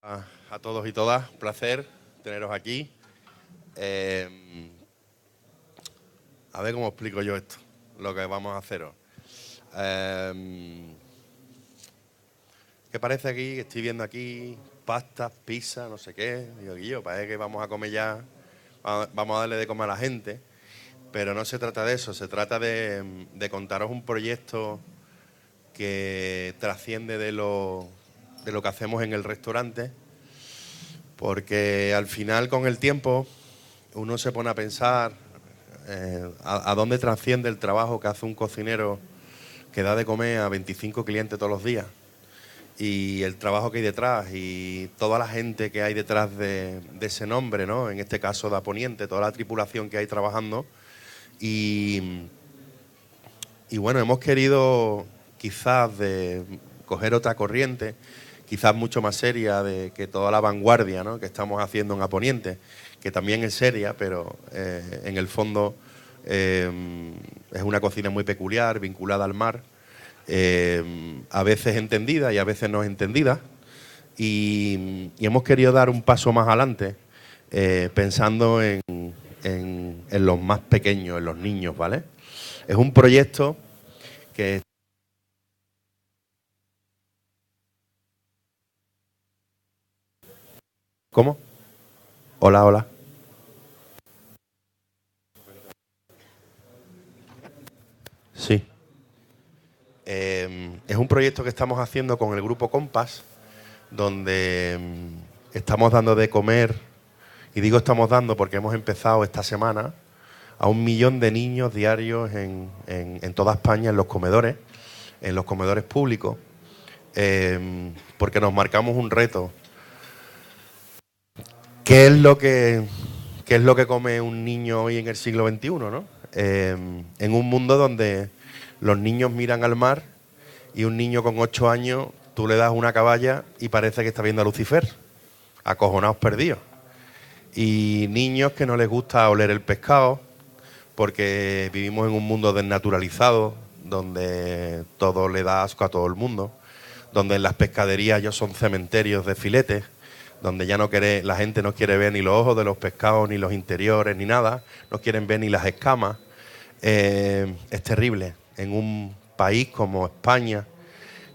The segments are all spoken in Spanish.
A, todos y todas, placer teneros aquí. Em, a ver cómo explico yo esto, lo que vamos a haceros. Em, ¿Qué parece aquí? Estoy viendo aquí pastas, pizza, no sé qué. Digo, Guillo, parece que vamos a comer ya, vamos a darle de comer a la gente. Pero no se trata de eso, se trata de, de contaros un proyecto que trasciende de lo de lo que hacemos en el restaurante, porque al final con el tiempo uno se pone a pensar eh, a, dónde trasciende el trabajo que hace un cocinero que da de comer a 25 clientes todos los días y el trabajo que hay detrás y toda la gente que hay detrás de, ese nombre, ¿no? en este caso da Poniente, toda la tripulación que hay trabajando. Y, y bueno, hemos querido quizás de coger otra corriente quizás mucho más seria de que toda la vanguardia que estamos haciendo en Aponiente, que también es seria, pero eh, en el fondo eh, es una cocina muy peculiar, vinculada al mar, eh, a veces entendida y a veces no entendida, y, hemos querido dar un paso más adelante pensando en, los más pequeños, en los niños, ¿vale? Es un proyecto que ¿Cómo? Hola, hola. Sí. Em, es un proyecto que estamos haciendo con el grupo Compass, donde em, estamos dando de comer, y digo estamos dando porque hemos empezado esta semana, a un millón de niños diarios en, toda España, en los comedores, en los comedores públicos, em, porque nos marcamos un reto ¿Qué es lo que, es lo que come un niño hoy en el siglo XXI? ¿no? Em, en un mundo donde los niños miran al mar y un niño con ocho años tú le das una caballa y parece que está viendo a Lucifer, acojonados perdidos. Y niños que no les gusta oler el pescado, porque vivimos en un mundo desnaturalizado, donde todo le da asco a todo el mundo, donde en las pescaderías ellos son cementerios de filetes donde ya no quiere, la gente no quiere ver ni los ojos de los pescados, ni los interiores, ni nada, no quieren ver ni las escamas, eh, es terrible. En un país como España,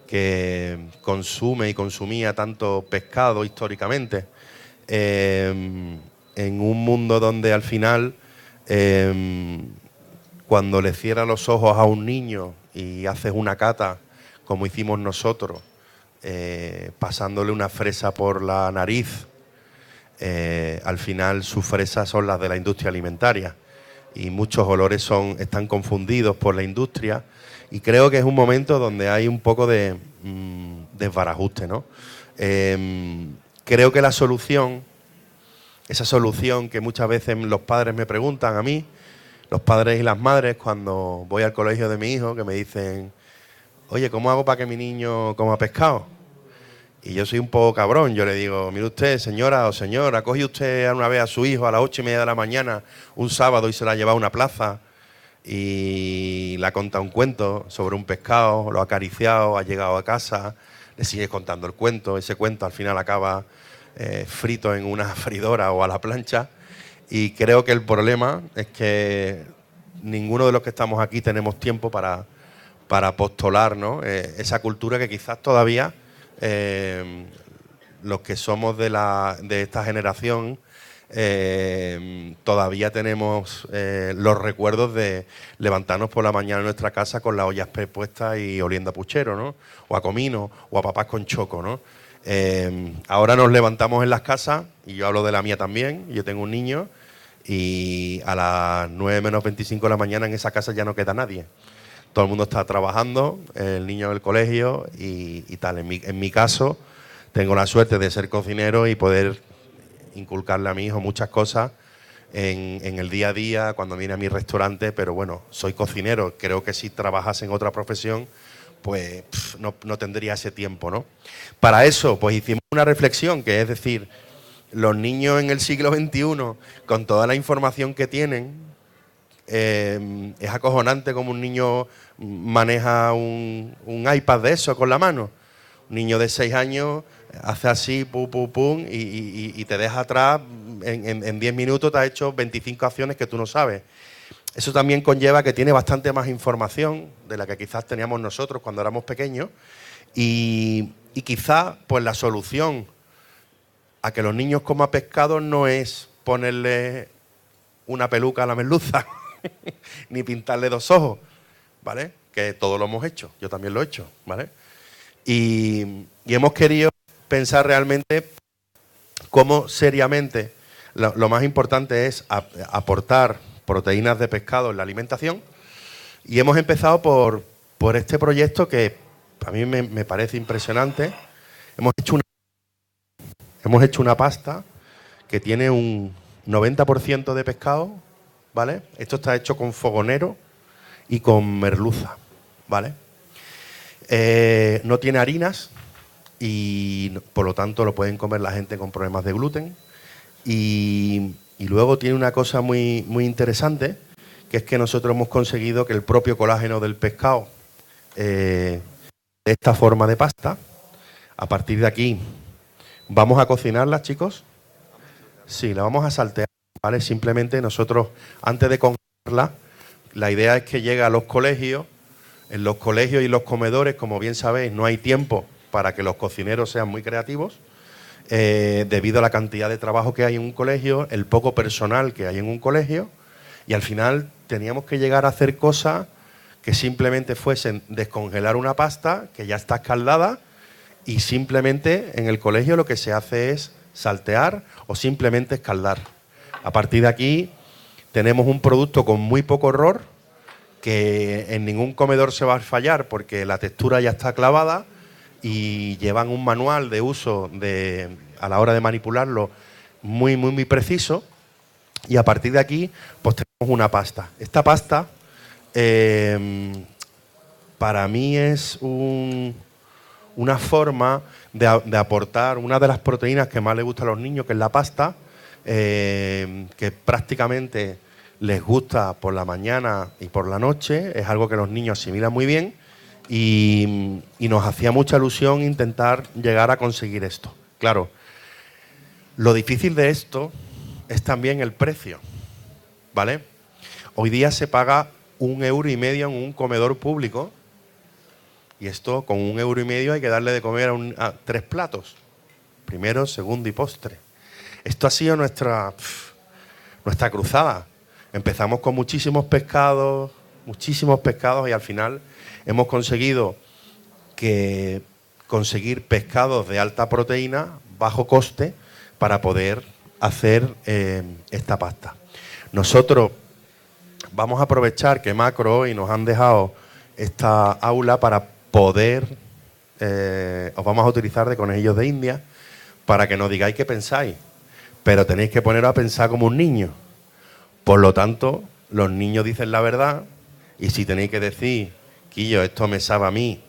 que consume y consumía tanto pescado históricamente, eh, en un mundo donde al final, eh, cuando le cierras los ojos a un niño y haces una cata, como hicimos nosotros, eh, pasándole una fresa por la nariz, eh, al final sus fresas son las de la industria alimentaria y muchos olores son, están confundidos por la industria y creo que es un momento donde hay un poco de mm, desbarajuste. ¿no? Em, creo que la solución, esa solución que muchas veces los padres me preguntan a mí, los padres y las madres cuando voy al colegio de mi hijo, que me dicen, oye, ¿cómo hago para que mi niño coma pescado? Y yo soy un poco cabrón, yo le digo, mire usted, señora o señora, coge usted una vez a su hijo a las ocho y media de la mañana, un sábado, y se la lleva a una plaza y le ha un cuento sobre un pescado, lo ha acariciado, ha llegado a casa, le sigue contando el cuento, ese cuento al final acaba eh, frito en una fridora o a la plancha. Y creo que el problema es que ninguno de los que estamos aquí tenemos tiempo para para apostolar ¿no? Eh, esa cultura que quizás todavía eh, los que somos de, la, de esta generación eh, todavía tenemos los recuerdos de levantarnos por la mañana en nuestra casa con las ollas puestas y oliendo a puchero, ¿no? o a comino, o a papás con choco. ¿no? ahora nos levantamos en las casas, y yo hablo de la mía también, yo tengo un niño, y a las 9 menos 25 de la mañana en esa casa ya no queda nadie todo el mundo está trabajando, el niño del colegio y, tal. En mi, caso, tengo la suerte de ser cocinero y poder inculcarle a mi hijo muchas cosas en, el día a día, cuando viene a mi restaurante, pero bueno, soy cocinero, creo que si trabajas en otra profesión, pues no, tendría ese tiempo, ¿no? Para eso, pues hicimos una reflexión, que es decir, los niños en el siglo XXI, con toda la información que tienen, eh, es acojonante como un niño maneja un, iPad de eso con la mano. Un niño de 6 años hace así, pum, pum, pum, y, te deja atrás. En 10 minutos te ha hecho 25 acciones que tú no sabes. Eso también conlleva que tiene bastante más información de la que quizás teníamos nosotros cuando éramos pequeños. Y, y quizás pues, la solución a que los niños coman pescado no es ponerle una peluca a la merluza, ni pintarle dos ojos, ¿vale? Que todo lo hemos hecho, yo también lo he hecho, ¿vale? Y, hemos querido pensar realmente cómo seriamente lo, más importante es aportar proteínas de pescado en la alimentación. Y hemos empezado por, por este proyecto que a mí me, me parece impresionante. Hemos hecho, una, hemos hecho una pasta que tiene un 90% de pescado, ¿vale? Esto está hecho con fogonero, y con merluza, ¿vale? Eh, no tiene harinas y por lo tanto lo pueden comer la gente con problemas de gluten. Y, luego tiene una cosa muy, muy interesante, que es que nosotros hemos conseguido que el propio colágeno del pescado, eh, de esta forma de pasta, a partir de aquí, vamos a cocinarla, chicos. Sí, la vamos a saltear, ¿vale? Simplemente nosotros, antes de congelarla, la idea es que llegue a los colegios. En los colegios y los comedores, como bien sabéis, no hay tiempo para que los cocineros sean muy creativos. Eh, debido a la cantidad de trabajo que hay en un colegio, el poco personal que hay en un colegio, y al final teníamos que llegar a hacer cosas que simplemente fuesen descongelar una pasta que ya está escaldada y simplemente en el colegio lo que se hace es saltear o simplemente escaldar. A partir de aquí tenemos un producto con muy poco error, que en ningún comedor se va a fallar porque la textura ya está clavada y llevan un manual de uso de, a la hora de manipularlo muy, muy, muy preciso. Y a partir de aquí, pues tenemos una pasta. Esta pasta em, para mí es una forma de, de, aportar una de las proteínas que más le gusta a los niños, que es la pasta, eh, que prácticamente les gusta por la mañana y por la noche, es algo que los niños asimilan muy bien y, nos hacía mucha ilusión intentar llegar a conseguir esto. Claro, lo difícil de esto es también el precio, ¿vale? Hoy día se paga un euro y medio en un comedor público y esto con un euro y medio hay que darle de comer a tres platos, primero, segundo y postre. Esto ha sido nuestra, nuestra cruzada. Empezamos con muchísimos pescados, muchísimos pescados y al final hemos conseguido que conseguir pescados de alta proteína, bajo coste, para poder hacer eh, esta pasta. Nosotros vamos a aprovechar que Macro hoy nos han dejado esta aula para poder, eh, os vamos a utilizar de conejillos de India, para que nos digáis qué pensáis pero tenéis que poneros a pensar como un niño. Por lo tanto, los niños dicen la verdad y si tenéis que decir, Quillo, esto me sabe a mí,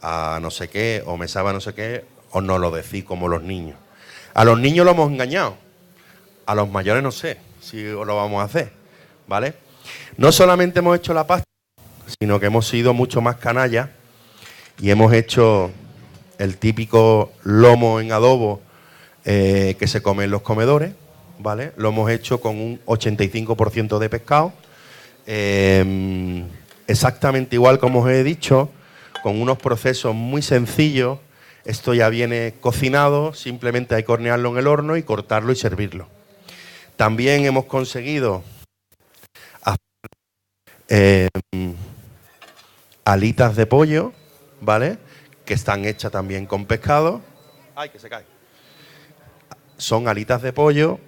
a no sé qué, o me sabe a no sé qué, os no lo decís como los niños. A los niños lo hemos engañado, a los mayores no sé si lo vamos a hacer, ¿vale? No solamente hemos hecho la pasta, sino que hemos sido mucho más canallas y hemos hecho el típico lomo en adobo eh, que se come en los comedores, ¿vale? Lo hemos hecho con un 85% de pescado, em, exactamente igual como os he dicho, con unos procesos muy sencillos. Esto ya viene cocinado, simplemente hay que hornearlo en el horno y cortarlo y servirlo. También hemos conseguido em, alitas de pollo, ¿vale? Que están hechas también con pescado. ¡Ay, que se cae! son alitas de pollo.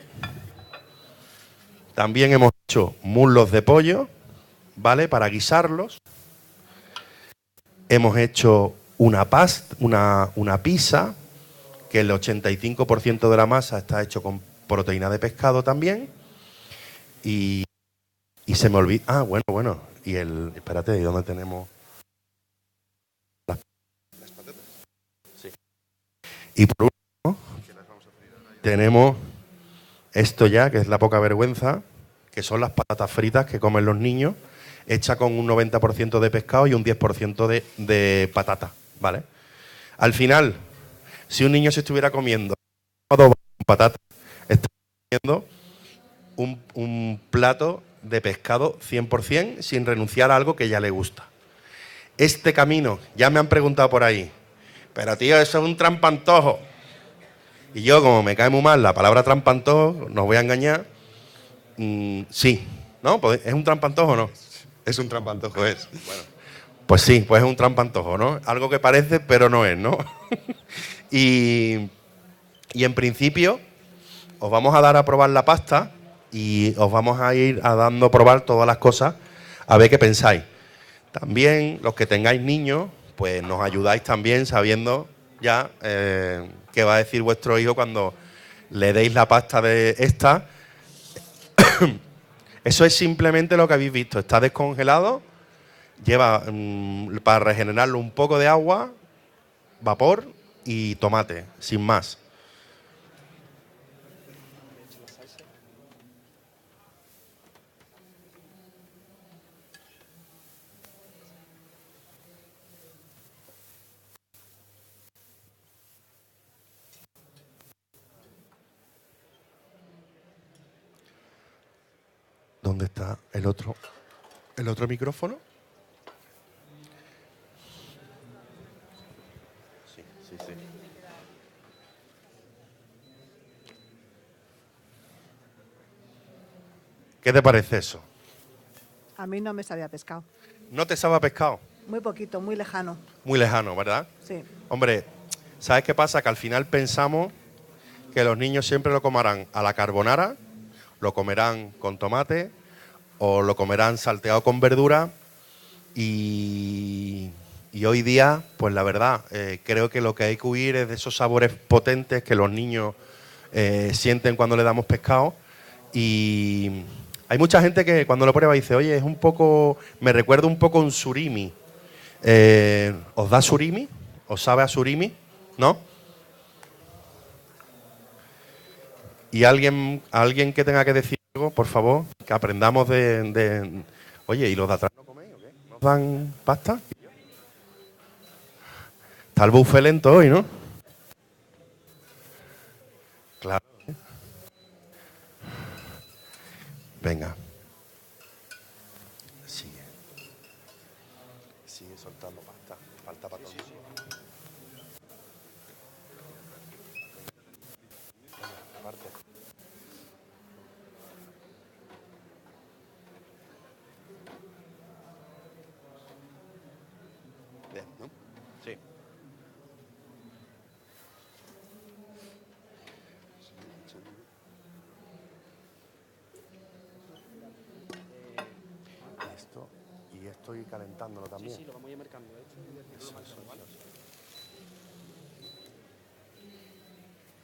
También hemos hecho muslos de pollo, ¿vale? Para guisarlos. Hemos hecho una, pasta, una, pizza, que el 85% de la masa está hecho con proteína de pescado también. Y, se me olvida. Ah, bueno, bueno. Y el. Espérate, ¿y dónde tenemos.? Las, patatas. Sí. Y por tenemos esto ya, que es la poca vergüenza, que son las patatas fritas que comen los niños, hecha con un 90% de pescado y un 10% de, de patata, ¿vale? Al final, si un niño se estuviera comiendo patatas, un, un plato de pescado 100% sin renunciar a algo que ya le gusta. Este camino, ya me han preguntado por ahí, pero tío, eso es un trampantojo. Y yo, como me cae muy mal la palabra trampantojo, no voy a engañar. Mm, sí, ¿no? Pues, ¿Es un trampantojo o no? Es un trampantojo, es. Bueno. Pues sí, pues es un trampantojo, ¿no? Algo que parece, pero no es, ¿no? y, y en principio, os vamos a dar a probar la pasta y os vamos a ir a dando a probar todas las cosas a ver qué pensáis. También los que tengáis niños, pues nos ayudáis también sabiendo ya eh, ¿qué va a decir vuestro hijo cuando le deis la pasta de esta. Eso es simplemente lo que habéis visto. Está descongelado, lleva mm, para regenerarlo un poco de agua, vapor y tomate, sin más. ¿Dónde está el otro? ¿El otro micrófono? ¿Qué te parece eso? A mí no me sabía pescado. ¿No te sabía pescado? Muy poquito, muy lejano. Muy lejano, ¿verdad? Sí. Hombre, ¿sabes qué pasa? Que al final pensamos que los niños siempre lo comerán a la carbonara, lo comerán con tomate, o lo comerán salteado con verdura. Y, hoy día, pues la verdad, eh, creo que lo que hay que huir es de esos sabores potentes que los niños eh, sienten cuando le damos pescado. Y hay mucha gente que cuando lo prueba dice, oye, es un poco, me recuerda un poco un surimi. Eh, ¿Os da surimi? ¿Os sabe a surimi? ¿No? Y alguien, alguien que tenga que decir por favor, que aprendamos de, Oye, ¿y los de atrás no dan pasta? Está el buffet lento hoy, ¿no? Claro. ¿eh? Venga. estoy calentándolo también. ¿eh? Sí, sí, lo vamos a ir mercando. ¿eh?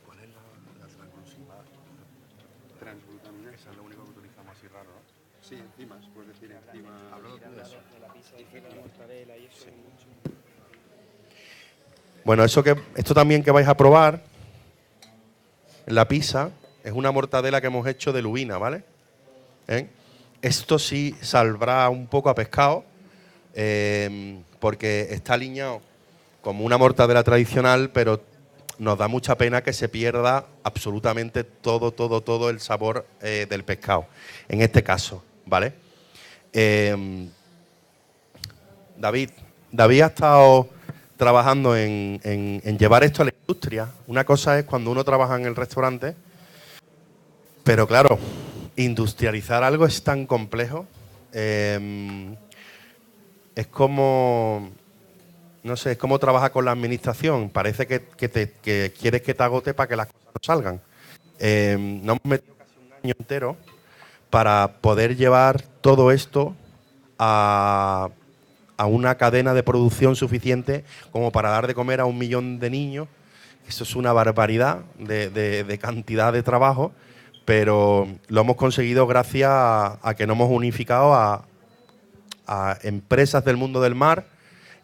¿Cuál es la, la transglutamina? Transglutamina. Esa es la única que utilizamos así raro, ¿no? Sí, enzimas, pues decir enzimas. Hablo de eso. Bueno, eso que, esto también que vais a probar, la pizza, es una mortadela que hemos hecho de lubina, ¿vale? ¿Eh? Esto sí saldrá un poco a pescado, em, porque está alineado como una mortadela tradicional, pero nos da mucha pena que se pierda absolutamente todo, todo, todo el sabor eh, del pescado, en este caso, ¿vale? Em, David, David ha estado trabajando en, llevar esto a la industria. Una cosa es cuando uno trabaja en el restaurante, pero claro, industrializar algo es tan complejo. Em, es como. No sé, es como trabaja con la administración. Parece que, quieres que te agote para que las cosas no salgan. Em, no nos hemos metido casi un año entero para poder llevar todo esto a, una cadena de producción suficiente como para dar de comer a un millón de niños. Eso es una barbaridad de cantidad de trabajo pero lo hemos conseguido gracias a, que nos hemos unificado a, empresas del mundo del mar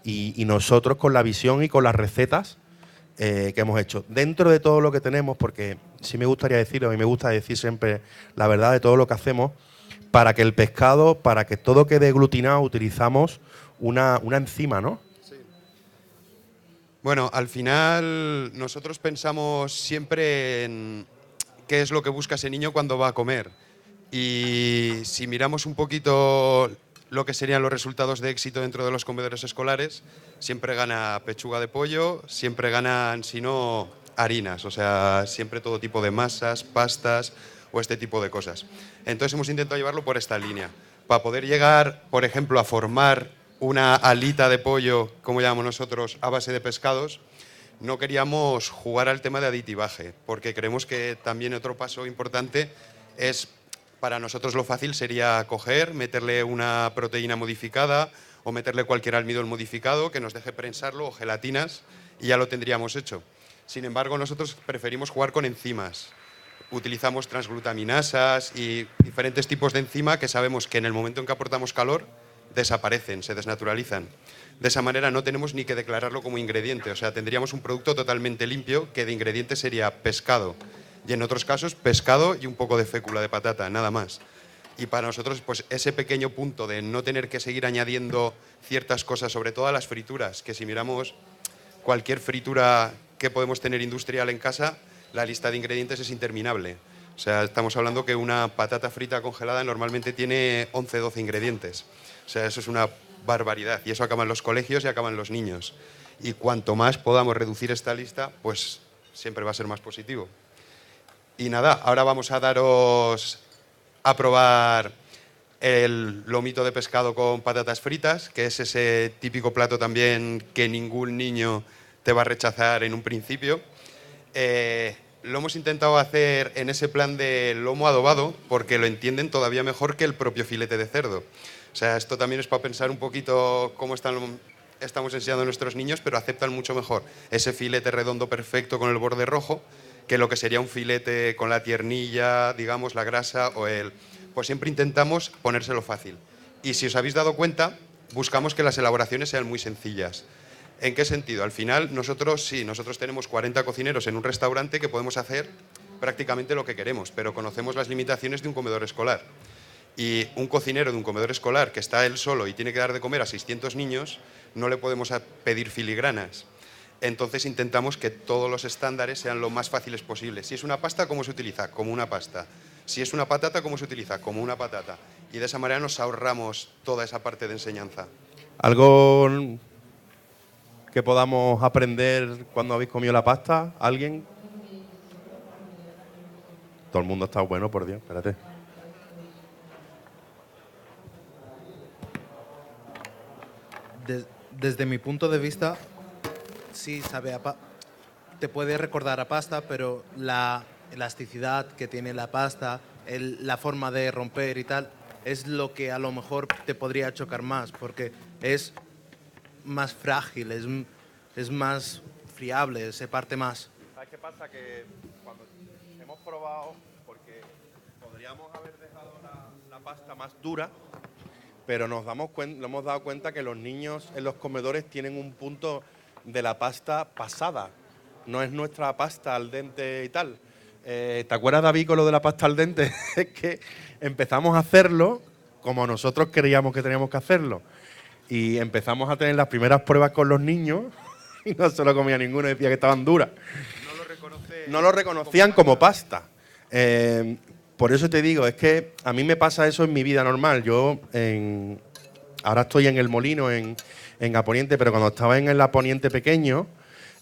y, nosotros con la visión y con las recetas eh, que hemos hecho. Dentro de todo lo que tenemos, porque sí me gustaría decirlo y me gusta decir siempre la verdad de todo lo que hacemos, para que el pescado, para que todo quede aglutinado, utilizamos una, una enzima, ¿no? Bueno, al final nosotros pensamos siempre en, qué es lo que busca ese niño cuando va a comer. Y si miramos un poquito lo que serían los resultados de éxito dentro de los comedores escolares, siempre gana pechuga de pollo, siempre ganan, si no, harinas, o sea, siempre todo tipo de masas, pastas o este tipo de cosas. Entonces hemos intentado llevarlo por esta línea, para poder llegar, por ejemplo, a formar una alita de pollo, como llamamos nosotros, a base de pescados, no queríamos jugar al tema de aditivaje, porque creemos que también otro paso importante es, para nosotros lo fácil sería coger, meterle una proteína modificada o meterle cualquier almidón modificado que nos deje prensarlo o gelatinas y ya lo tendríamos hecho. Sin embargo, nosotros preferimos jugar con enzimas. Utilizamos transglutaminasas y diferentes tipos de enzima que sabemos que en el momento en que aportamos calor, desaparecen, se desnaturalizan. De esa manera no tenemos ni que declararlo como ingrediente, o sea, tendríamos un producto totalmente limpio que de ingrediente sería pescado y en otros casos pescado y un poco de fécula de patata, nada más. Y para nosotros, pues ese pequeño punto de no tener que seguir añadiendo ciertas cosas, sobre todo las frituras, que si miramos cualquier fritura que podemos tener industrial en casa, la lista de ingredientes es interminable. O sea, estamos hablando que una patata frita congelada normalmente tiene 11-12 ingredientes. O sea, eso es una barbaridad y eso acaba en los colegios y acaban los niños. Y cuanto más podamos reducir esta lista, pues siempre va a ser más positivo. Y nada, ahora vamos a daros a probar el lomito de pescado con patatas fritas, que es ese típico plato también que ningún niño te va a rechazar en un principio. Eh, lo hemos intentado hacer en ese plan de lomo adobado porque lo entienden todavía mejor que el propio filete de cerdo. O sea, esto también es para pensar un poquito cómo estamos enseñando a nuestros niños, pero aceptan mucho mejor ese filete redondo perfecto con el borde rojo que lo que sería un filete con la tiernilla, digamos, la grasa o el... Pues siempre intentamos ponérselo fácil. Y si os habéis dado cuenta, buscamos que las elaboraciones sean muy sencillas. ¿En qué sentido? Al final, nosotros sí, nosotros tenemos 40 cocineros en un restaurante que podemos hacer prácticamente lo que queremos, pero conocemos las limitaciones de un comedor escolar. Y un cocinero de un comedor escolar que está él solo y tiene que dar de comer a 600 niños, no le podemos pedir filigranas. Entonces intentamos que todos los estándares sean lo más fáciles posibles Si es una pasta, ¿cómo se utiliza? Como una pasta. Si es una patata, ¿cómo se utiliza? Como una patata. Y de esa manera nos ahorramos toda esa parte de enseñanza. ¿Algo que podamos aprender cuando habéis comido la pasta? ¿Alguien? Todo el mundo está bueno, por Dios, espérate. desde mi punto de vista, sí sabe a te puede recordar a pasta, pero la elasticidad que tiene la pasta, la forma de romper y tal, es lo que a lo mejor te podría chocar más, porque es más frágil, es, es más friable, se parte más. ¿Sabes qué pasa? Que cuando hemos probado, porque podríamos haber dejado la pasta más dura, pero nos damos hemos dado cuenta que los niños en los comedores tienen un punto de la pasta pasada. No es nuestra pasta al dente y tal. Eh, ¿Te acuerdas, David, con lo de la pasta al dente? es que empezamos a hacerlo como nosotros creíamos que teníamos que hacerlo. Y empezamos a tener las primeras pruebas con los niños y no se lo comía ninguno, decía que estaban duras. No lo, reconocían como pasta. Eh, por eso te digo, es que a mí me pasa eso en mi vida normal. Yo en, ahora estoy en el molino, en, en Aponiente, pero cuando estaba en el Aponiente pequeño,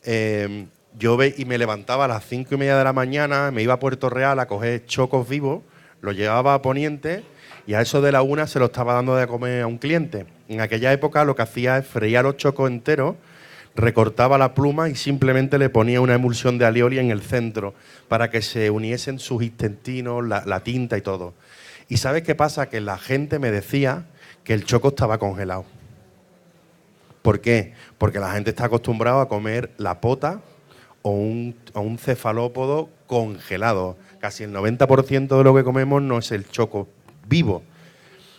em, yo y me levantaba a las cinco y media de la mañana, me iba a Puerto Real a coger chocos vivos, lo llevaba a Poniente y a eso de la una se lo estaba dando de comer a un cliente. En aquella época lo que hacía es freír los chocos enteros recortaba la pluma y simplemente le ponía una emulsión de alioli en el centro para que se uniesen sus intestinos, la, tinta y todo. ¿Y sabes qué pasa? Que la gente me decía que el choco estaba congelado. ¿Por qué? Porque la gente está acostumbrada a comer la pota o un, cefalópodo congelado. Casi el 90% de lo que comemos no es el choco vivo.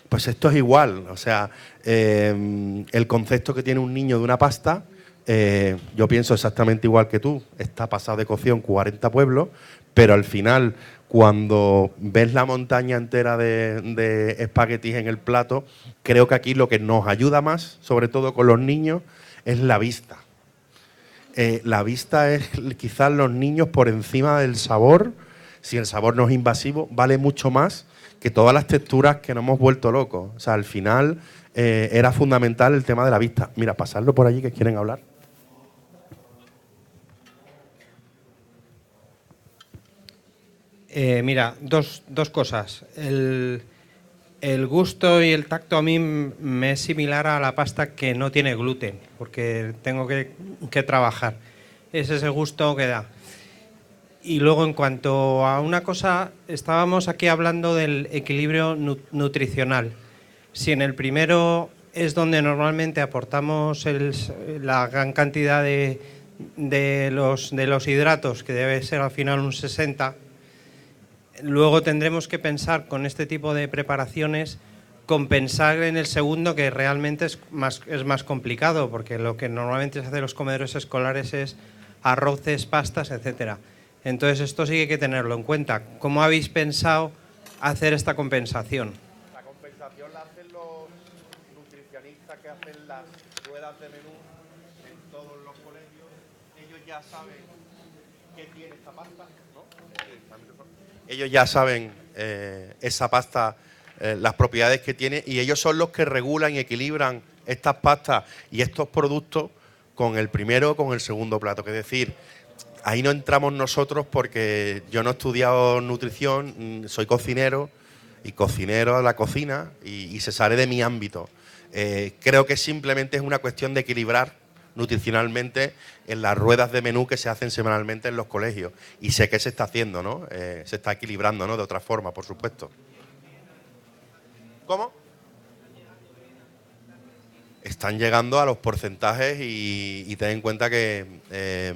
Pues esto es igual. O sea, eh, el concepto que tiene un niño de una pasta eh, yo pienso exactamente igual que tú, está pasado de cocción 40 pueblos, pero al final, cuando ves la montaña entera de, espaguetis en el plato, creo que aquí lo que nos ayuda más, sobre todo con los niños, es la vista. Eh, la vista es quizás los niños por encima del sabor, si el sabor no es invasivo, vale mucho más que todas las texturas que nos hemos vuelto locos. O sea, al final eh, era fundamental el tema de la vista. Mira, pasarlo por allí que quieren hablar. Eh, mira, dos, cosas. El, gusto y el tacto a mí me es similar a la pasta que no tiene gluten, porque tengo que, que trabajar. Es el gusto que da. Y luego, en cuanto a una cosa, estábamos aquí hablando del equilibrio nutricional. Si en el primero es donde normalmente aportamos la gran cantidad de, de, los, de los hidratos, que debe ser al final un 60, luego tendremos que pensar con este tipo de preparaciones compensar en el segundo que realmente es más, es más complicado porque lo que normalmente se hace en los comedores escolares es arroces, pastas, etcétera. Entonces esto sí que hay que tenerlo en cuenta. ¿Cómo habéis pensado hacer esta compensación? La compensación la hacen los nutricionistas que hacen las ruedas de menú en todos los colegios. Ellos ya saben qué tiene esta pasta, ellos ya saben eh, esa pasta, eh, las propiedades que tiene, y ellos son los que regulan y equilibran estas pastas y estos productos con el primero o con el segundo plato. Es decir, ahí no entramos nosotros porque yo no he estudiado nutrición, mm, soy cocinero y cocinero a la cocina y, se sale de mi ámbito. Eh, creo que simplemente es una cuestión de equilibrar nutricionalmente en las ruedas de menú que se hacen semanalmente en los colegios. Y sé que se está haciendo, ¿no? Eh, se está equilibrando, ¿no? De otra forma, por supuesto. ¿Cómo? Están llegando a los porcentajes y, ten en cuenta que eh,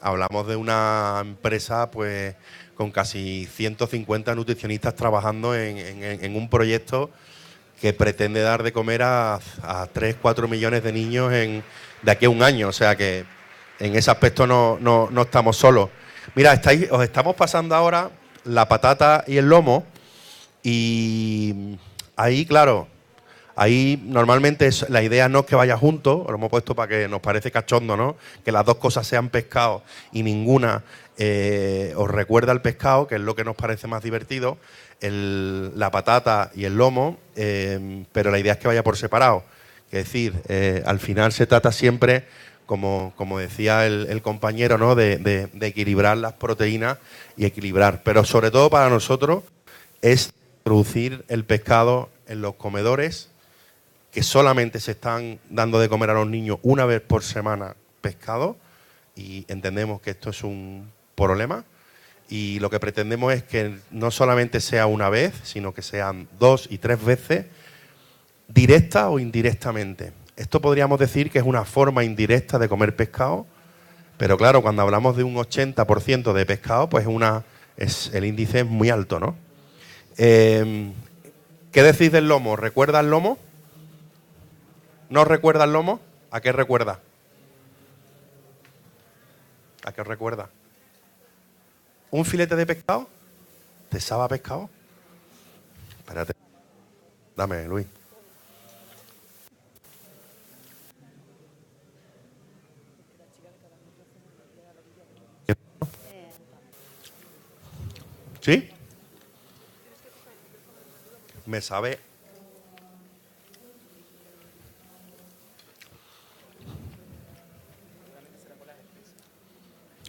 hablamos de una empresa, pues, con casi 150 nutricionistas trabajando en, un proyecto que pretende dar de comer a, a 3, 4 millones de niños en, de aquí a un año. O sea que en ese aspecto no, no, estamos solos. Mira, estáis, os estamos pasando ahora la patata y el lomo. Y ahí, claro, ahí normalmente es, la idea no es que vaya junto, lo hemos puesto para que nos parece cachondo, ¿no? Que las dos cosas sean pescado y ninguna eh, os recuerda al pescado, que es lo que nos parece más divertido, la patata y el lomo, eh, pero la idea es que vaya por separado. Es decir, eh, al final se trata siempre, como, decía el, compañero, ¿no? De, de, equilibrar las proteínas y equilibrar. Pero sobre todo para nosotros es producir el pescado en los comedores que solamente se están dando de comer a los niños una vez por semana pescado y entendemos que esto es un problema y lo que pretendemos es que no solamente sea una vez, sino que sean dos y tres veces directa o indirectamente. Esto podríamos decir que es una forma indirecta de comer pescado, pero claro, cuando hablamos de un 80% de pescado, pues una, es, el índice es muy alto, ¿no? Em, ¿Qué decís del lomo? ¿Recuerda el lomo? ¿No recuerda el lomo? ¿A qué recuerda? ¿A qué recuerda? ¿Un filete de pescado? ¿Te sabe pescado? Espérate. Dame, Luis. ¿Sí? Me sabe.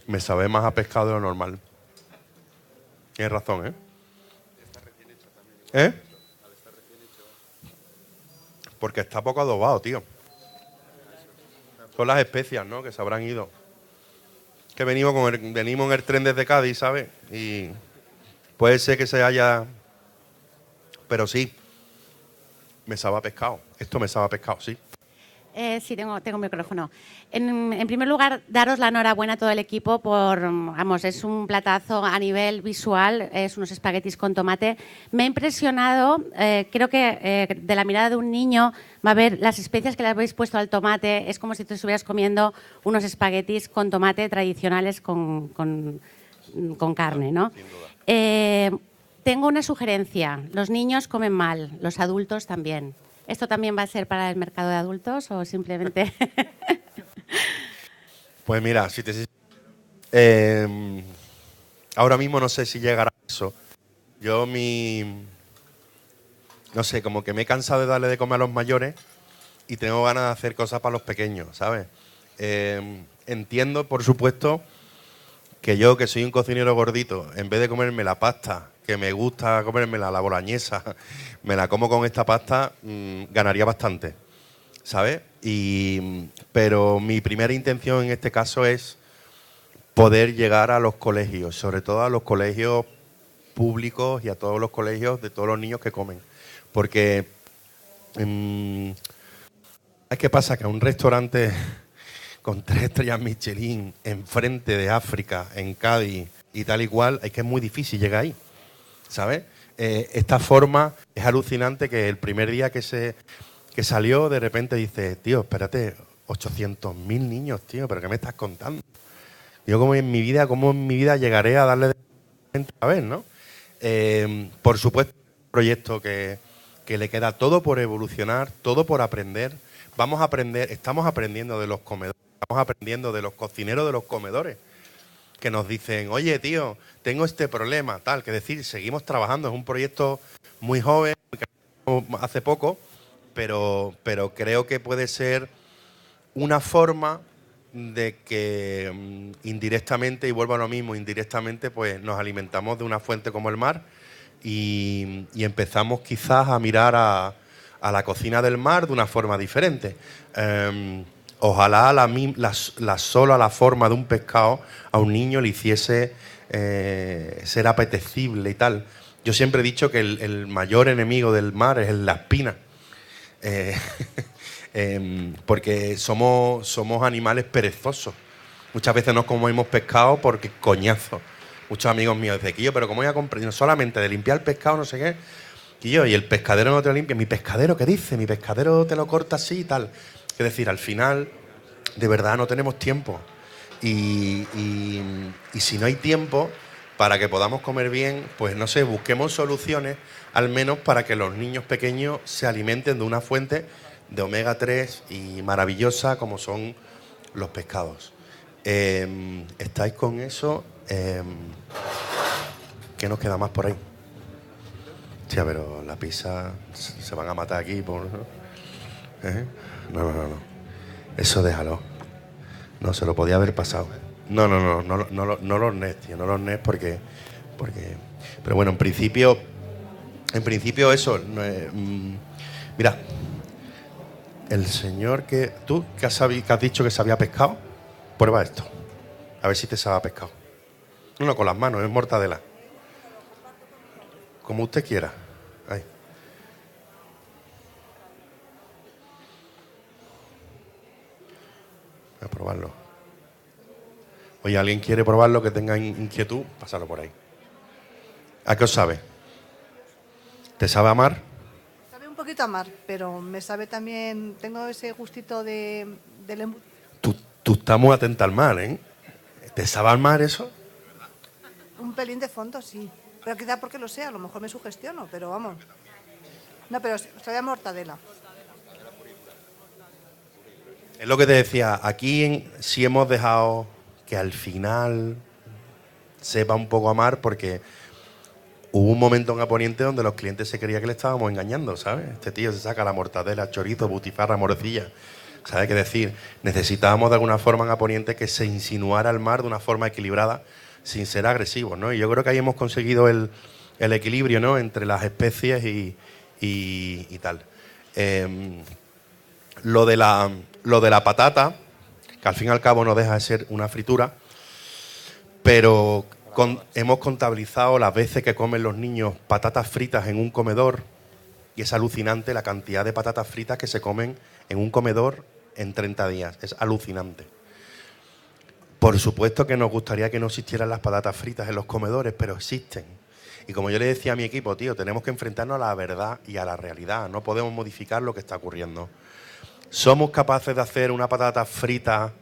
Me sabe más a pescado de lo normal. Tienes razón, ¿eh? ¿Eh? Porque está poco adobado, tío. Con las especias, ¿no? Que se habrán ido. Que venimos, venimos en el tren desde Cádiz, ¿sabes? Y Puede ser que se haya, pero sí, me sabe pescado. Esto me sabe pescado, sí. Eh, sí, tengo, tengo micrófono. En, primer lugar, daros la enhorabuena a todo el equipo por, vamos, es un platazo a nivel visual, es unos espaguetis con tomate. Me ha impresionado, eh, creo que eh, de la mirada de un niño va a ver las especias que le habéis puesto al tomate, es como si te estuvieras comiendo unos espaguetis con tomate tradicionales con, con carne, ¿no? Sin duda. Eh, tengo una sugerencia. Los niños comen mal, los adultos también. ¿Esto también va a ser para el mercado de adultos o simplemente.? pues mira, si em, ahora mismo no sé si llegará a eso. Yo mi. No sé, como que me he cansado de darle de comer a los mayores y tengo ganas de hacer cosas para los pequeños, ¿sabes? Em, entiendo, por supuesto, que yo, que soy un cocinero gordito, en vez de comerme la pasta, que me gusta comerme la bolañesa, me la como con esta pasta, mm, ganaría bastante, ¿sabes? Y, pero mi primera intención en este caso es poder llegar a los colegios, sobre todo a los colegios públicos y a todos los colegios de todos los niños que comen. Porque mm, ¿sabes qué pasa que a un restaurante con tres estrellas Michelin enfrente de África, en Cádiz y tal y cual, es que es muy difícil llegar ahí, ¿sabes? Eh, esta forma es alucinante que el primer día que, se, salió, de repente dice, tío, espérate, 800.000 niños, tío, pero ¿qué me estás contando? Yo como en mi vida, cómo en mi vida llegaré a darle de a ver, ¿no? Eh, por supuesto, un proyecto que le queda todo por evolucionar, todo por aprender. Vamos a aprender, estamos aprendiendo de los comedores estamos aprendiendo de los cocineros de los comedores, que nos dicen, oye tío, tengo este problema, tal, que decir, seguimos trabajando, es un proyecto muy joven, hace poco, pero, pero creo que puede ser una forma de que mm, indirectamente, y vuelvo a lo mismo, indirectamente, pues nos alimentamos de una fuente como el mar y, empezamos quizás a mirar a, a, la cocina del mar de una forma diferente. Em, ojalá la, sola la forma de un pescado a un niño le hiciese eh, ser apetecible y tal. Yo siempre he dicho que el, mayor enemigo del mar es la espina. Eh, em, porque somos, animales perezosos. Muchas veces no comemos pescado porque coñazo. Muchos amigos míos dicen, Quillo, pero ¿cómo voy a comprar? solamente de limpiar el pescado, no sé qué. yo, y el pescadero no te lo limpia. Mi pescadero, ¿qué dice? Mi pescadero te lo corta así y tal. Es decir, al final, de verdad no tenemos tiempo. Y, si no hay tiempo para que podamos comer bien, pues no sé, busquemos soluciones al menos para que los niños pequeños se alimenten de una fuente de omega 3 y maravillosa como son los pescados. Em, ¿Estáis con eso? Em, ¿Qué nos queda más por ahí? ya pero la pizza se van a matar aquí por... ¿Eh? no, no, no, Eso déjalo. No, se lo podía haber pasado. No, no, no, no, no, no, los tío, no los NES porque, porque... Pero bueno, en principio, en principio eso... Mm, mira, el señor que... Tú que has, sabido, que has dicho que había pescado, prueba esto. A ver si te sabe pescado. No, no, con las manos, es mortadela. Como usted quiera. a probarlo. Oye, ¿alguien quiere probarlo que tenga inquietud? Pásalo por ahí. ¿A qué os sabe? ¿Te sabe amar? Sabe un poquito mar, pero me sabe también. Tengo ese gustito de. del tú, tú estás muy atenta al mar, ¿eh? ¿Te sabe mar eso? Un pelín de fondo, sí. Pero quizá porque lo sea, a lo mejor me sugestiono, pero vamos. No, pero sabe a mortadela. Es lo que te decía, aquí sí hemos dejado que al final sepa un poco amar porque hubo un momento en Aponiente donde los clientes se creían que le estábamos engañando, ¿sabes? Este tío se saca la mortadela, chorizo, butifarra, morcilla. ¿Sabes qué decir? Necesitábamos de alguna forma en Aponiente que se insinuara al mar de una forma equilibrada sin ser agresivos, ¿no? Y yo creo que ahí hemos conseguido el, equilibrio, ¿no? Entre las especies y, tal. Em, lo de la lo de la patata, que al fin y al cabo no deja de ser una fritura, pero hemos contabilizado las veces que comen los niños patatas fritas en un comedor y es alucinante la cantidad de patatas fritas que se comen en un comedor en 30 días. Es alucinante. Por supuesto que nos gustaría que no existieran las patatas fritas en los comedores, pero existen. Y como yo le decía a mi equipo, tío, tenemos que enfrentarnos a la verdad y a la realidad. No podemos modificar lo que está ocurriendo. Somos capaces de hacer una patata frita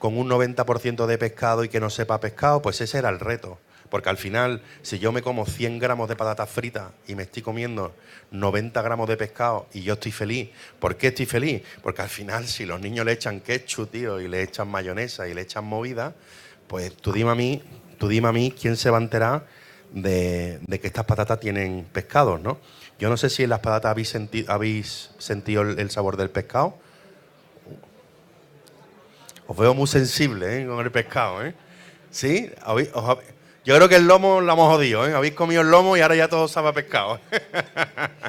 con un 90% de pescado y que no sepa pescado, pues ese era el reto. Porque al final, si yo me como 100 gramos de patata frita y me estoy comiendo 90 gramos de pescado y yo estoy feliz, ¿por qué estoy feliz? Porque al final, si los niños le echan ketchup, tío, y le echan mayonesa y le echan movida, pues tú dime a mí, tú dime a mí quién se va a de, que estas patatas tienen pescado, ¿no? Yo no sé si en las patatas habéis, sentido el, sabor del pescado. Os veo muy sensible ¿eh? con el pescado, ¿eh? ¿Sí? Yo creo que el lomo lo hemos jodido, ¿eh? Habéis comido el lomo y ahora ya todo sabe a pescado.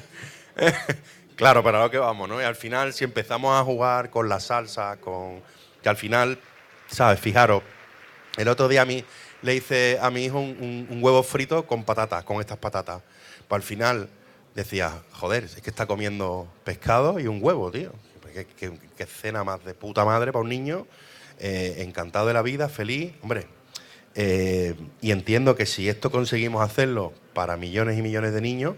claro, para lo que vamos, ¿no? Y al final, si empezamos a jugar con la salsa, con... que al final, ¿sabes? Fijaros, el otro día a mí le hice a mi hijo un, huevo frito con patatas, con estas patatas. Pues al final decía, joder, es que está comiendo pescado y un huevo, tío. Pues qué, qué, cena más de puta madre para un niño. Eh, encantado de la vida, feliz. Hombre, eh, y entiendo que si esto conseguimos hacerlo para millones y millones de niños,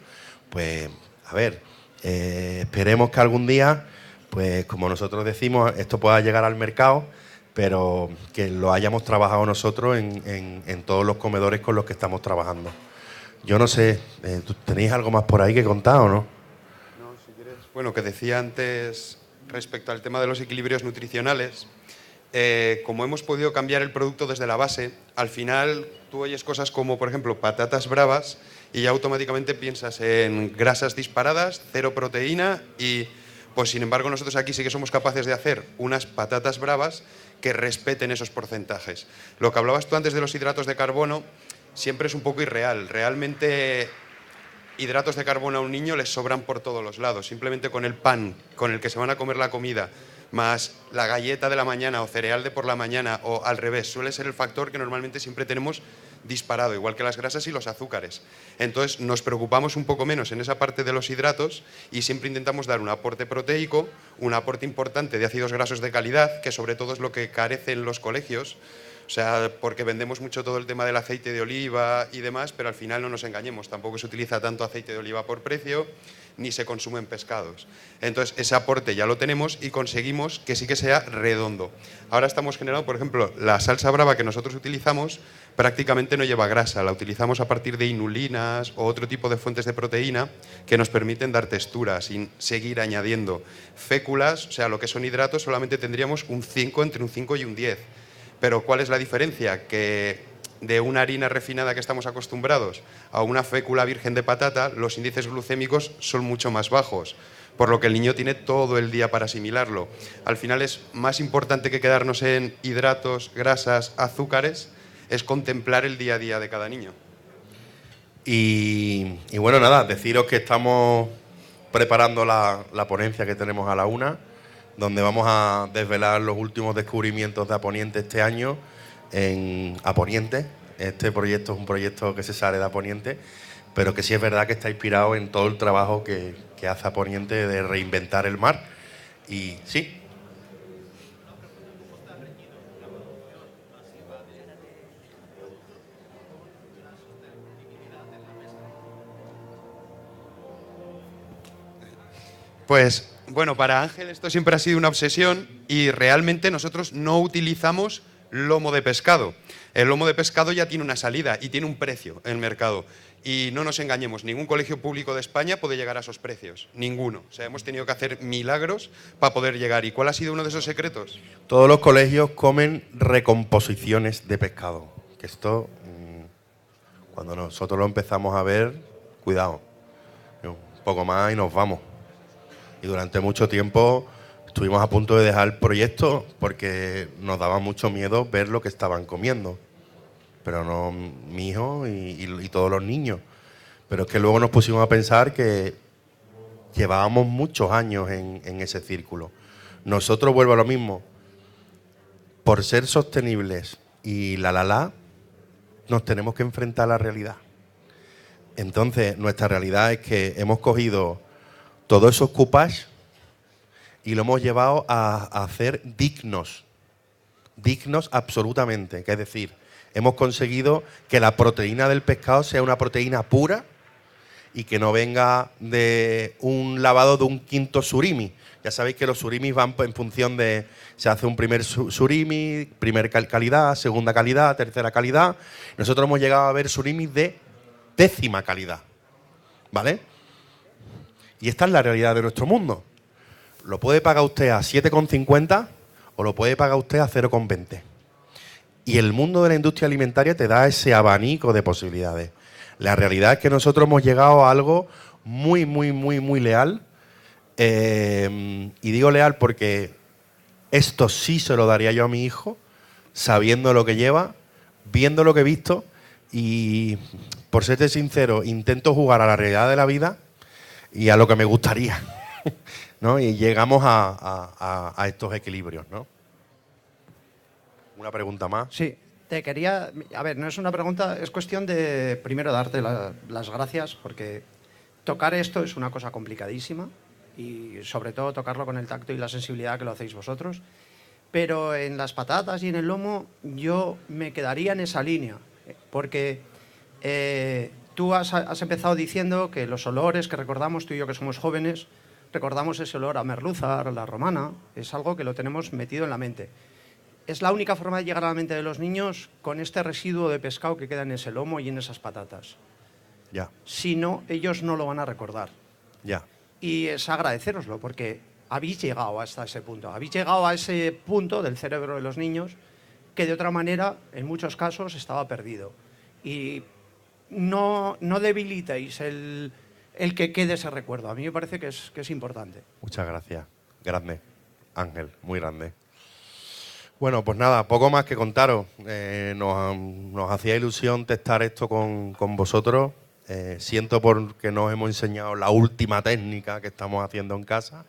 pues, a ver, eh, esperemos que algún día, pues como nosotros decimos, esto pueda llegar al mercado pero que lo hayamos trabajado nosotros en, todos los comedores con los que estamos trabajando. Yo no sé, eh, ¿tenéis algo más por ahí que contar o no? No, si quieres. Bueno, que decía antes respecto al tema de los equilibrios nutricionales, eh, como hemos podido cambiar el producto desde la base, al final tú oyes cosas como, por ejemplo, patatas bravas y automáticamente piensas en grasas disparadas, cero proteína y pues sin embargo nosotros aquí sí que somos capaces de hacer unas patatas bravas que respeten esos porcentajes. Lo que hablabas tú antes de los hidratos de carbono siempre es un poco irreal. Realmente hidratos de carbono a un niño les sobran por todos los lados. Simplemente con el pan con el que se van a comer la comida, más la galleta de la mañana o cereal de por la mañana o al revés, suele ser el factor que normalmente siempre tenemos disparado, igual que las grasas y los azúcares. Entonces nos preocupamos un poco menos en esa parte de los hidratos y siempre intentamos dar un aporte proteico, un aporte importante de ácidos grasos de calidad, que sobre todo es lo que carecen los colegios. O sea, porque vendemos mucho todo el tema del aceite de oliva y demás, pero al final no nos engañemos, tampoco se utiliza tanto aceite de oliva por precio ni se consumen pescados. Entonces, ese aporte ya lo tenemos y conseguimos que sí que sea redondo. Ahora estamos generando, por ejemplo, la salsa brava que nosotros utilizamos prácticamente no lleva grasa, la utilizamos a partir de inulinas o otro tipo de fuentes de proteína que nos permiten dar textura sin seguir añadiendo féculas, o sea, lo que son hidratos solamente tendríamos un 5 entre un 5 y un 10. Pero ¿cuál es la diferencia? Que de una harina refinada que estamos acostumbrados a una fécula virgen de patata, los índices glucémicos son mucho más bajos, por lo que el niño tiene todo el día para asimilarlo. Al final es más importante que quedarnos en hidratos, grasas, azúcares, es contemplar el día a día de cada niño. Y, bueno, nada, deciros que estamos preparando la, la, ponencia que tenemos a la una, donde vamos a desvelar los últimos descubrimientos de Aponiente este año en Aponiente. Este proyecto es un proyecto que se sale de Aponiente, pero que sí es verdad que está inspirado en todo el trabajo que, hace Aponiente de reinventar el mar. Y sí. Pues bueno, para Ángel esto siempre ha sido una obsesión y realmente nosotros no utilizamos lomo de pescado. El lomo de pescado ya tiene una salida y tiene un precio en el mercado. Y no nos engañemos, ningún colegio público de España puede llegar a esos precios, ninguno. O sea, hemos tenido que hacer milagros para poder llegar. ¿Y cuál ha sido uno de esos secretos? Todos los colegios comen recomposiciones de pescado. Que esto, mm, cuando nosotros lo empezamos a ver, cuidado, un poco más y nos vamos. Y durante mucho tiempo estuvimos a punto de dejar el proyecto porque nos daba mucho miedo ver lo que estaban comiendo. Pero no mi hijo y, todos los niños. Pero es que luego nos pusimos a pensar que llevábamos muchos años en, ese círculo. Nosotros, vuelvo a lo mismo, por ser sostenibles y la la la, nos tenemos que enfrentar a la realidad. Entonces, nuestra realidad es que hemos cogido todos esos cupas y lo hemos llevado a, hacer dignos, dignos absolutamente, es decir, hemos conseguido que la proteína del pescado sea una proteína pura y que no venga de un lavado de un quinto surimi. Ya sabéis que los surimis van en función de, se hace un primer surimi, primer calidad, segunda calidad, tercera calidad. Nosotros hemos llegado a ver surimis de décima calidad. ¿Vale? Y esta es la realidad de nuestro mundo lo puede pagar usted a 7,50 o lo puede pagar usted a 0,20. Y el mundo de la industria alimentaria te da ese abanico de posibilidades. La realidad es que nosotros hemos llegado a algo muy, muy, muy, muy leal. Eh, y digo leal porque esto sí se lo daría yo a mi hijo, sabiendo lo que lleva, viendo lo que he visto y, por serte sincero, intento jugar a la realidad de la vida y a lo que me gustaría. Y llegamos a, estos equilibrios, ¿no? ¿Una pregunta más? Sí, te quería... A ver, no es una pregunta, es cuestión de primero darte las gracias porque tocar esto es una cosa complicadísima y sobre todo tocarlo con el tacto y la sensibilidad que lo hacéis vosotros. Pero en las patatas y en el lomo yo me quedaría en esa línea, porque eh, tú has empezado diciendo que los olores que recordamos tú y yo que somos jóvenes, recordamos ese olor a merluza, a la romana, es algo que lo tenemos metido en la mente. Es la única forma de llegar a la mente de los niños con este residuo de pescado que queda en ese lomo y en esas patatas. Ya. Si no, ellos no lo van a recordar. Ya. Y es agradeceroslo porque habéis llegado hasta ese punto. Habéis llegado a ese punto del cerebro de los niños que de otra manera, en muchos casos, estaba perdido. Y no, no debilitáis el, el que quede ese recuerdo. A mí me parece que es, que es importante. Muchas gracias. Grande. Ángel, muy grande. Bueno, pues nada, poco más que contaros. Eh, nos, hacía ilusión testar esto con, vosotros. Eh, siento porque no hemos enseñado la última técnica que estamos haciendo en casa,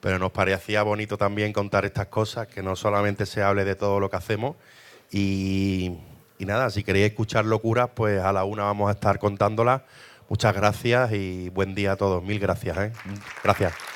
pero nos parecía bonito también contar estas cosas, que no solamente se hable de todo lo que hacemos. Y, y nada, si queréis escuchar locuras, pues a la una vamos a estar contándolas Muchas gracias y buen día a todos. Mil gracias. ¿eh? Mm. Gracias.